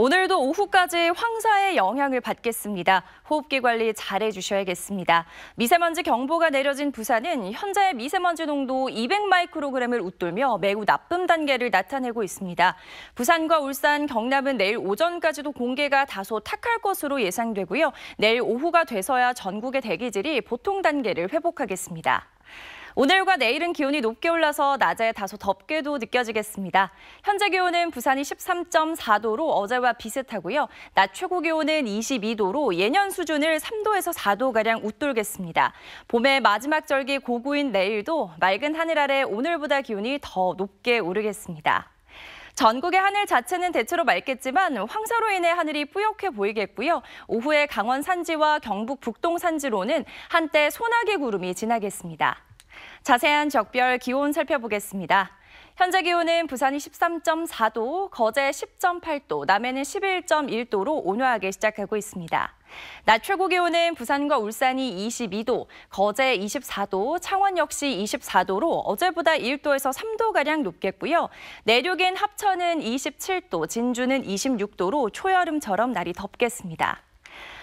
오늘도 오후까지 황사의 영향을 받겠습니다. 호흡기 관리 잘해 주셔야겠습니다. 미세먼지 경보가 내려진 부산은 현재 미세먼지 농도 200마이크로그램을 웃돌며 매우 나쁨 단계를 나타내고 있습니다. 부산과 울산, 경남은 내일 오전까지도 공개가 다소 탁할 것으로 예상되고요. 내일 오후가 돼서야 전국의 대기질이 보통 단계를 회복하겠습니다. 오늘과 내일은 기온이 높게 올라서 낮에 다소 덥게도 느껴지겠습니다. 현재 기온은 부산이 13.4도로 어제와 비슷하고요. 낮 최고 기온은 22도로 예년 수준을 3도에서 4도가량 웃돌겠습니다. 봄의 마지막 절기 고구인 내일도 맑은 하늘 아래 오늘보다 기온이 더 높게 오르겠습니다. 전국의 하늘 자체는 대체로 맑겠지만 황사로 인해 하늘이 뿌옇게 보이겠고요. 오후에 강원 산지와 경북 북동 산지로는 한때 소나기 구름이 지나겠습니다. 자세한 적별 기온 살펴보겠습니다. 현재 기온은 부산이 13.4도, 거제 10.8도, 남해는 11.1도로 온화하게 시작하고 있습니다. 낮 최고 기온은 부산과 울산이 22도, 거제 24도, 창원 역시 24도로 어제보다 1도에서 3도가량 높겠고요. 내륙인 합천은 27도, 진주는 26도로 초여름처럼 날이 덥겠습니다.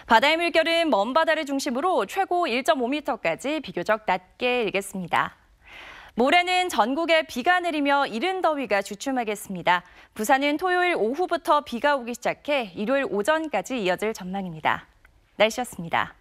바다의 물결은 먼 바다를 중심으로 최고 1.5m까지 비교적 낮게 일겠습니다. 모레는 전국에 비가 내리며 이른 더위가 주춤하겠습니다. 부산은 토요일 오후부터 비가 오기 시작해 일요일 오전까지 이어질 전망입니다. 날씨였습니다.